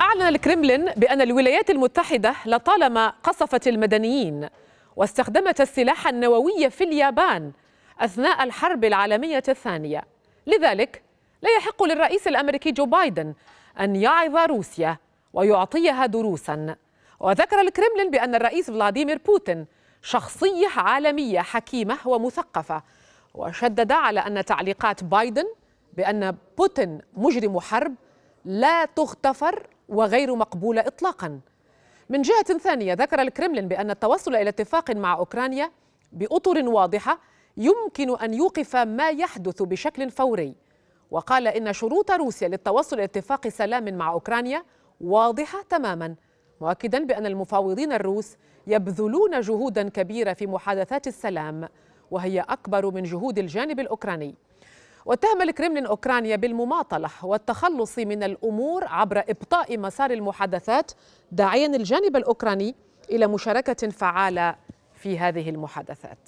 أعلن الكرملين بأن الولايات المتحدة لطالما قصفت المدنيين واستخدمت السلاح النووي في اليابان أثناء الحرب العالمية الثانية لذلك لا يحق للرئيس الأمريكي جو بايدن أن يعظ روسيا ويعطيها دروسا وذكر الكرملين بأن الرئيس فلاديمير بوتين شخصية عالمية حكيمة ومثقفة وشدد على أن تعليقات بايدن بأن بوتين مجرم حرب لا تغتفر وغير مقبولة إطلاقا من جهة ثانية ذكر الكرملين بأن التوصل إلى اتفاق مع أوكرانيا بأطر واضحة يمكن أن يوقف ما يحدث بشكل فوري وقال إن شروط روسيا للتوصل إلى اتفاق سلام مع أوكرانيا واضحة تماما مؤكدا بأن المفاوضين الروس يبذلون جهودا كبيرة في محادثات السلام وهي أكبر من جهود الجانب الأوكراني واتهم الكرملين أوكرانيا بالمماطلة والتخلص من الأمور عبر إبطاء مسار المحادثات داعيا الجانب الأوكراني إلى مشاركة فعالة في هذه المحادثات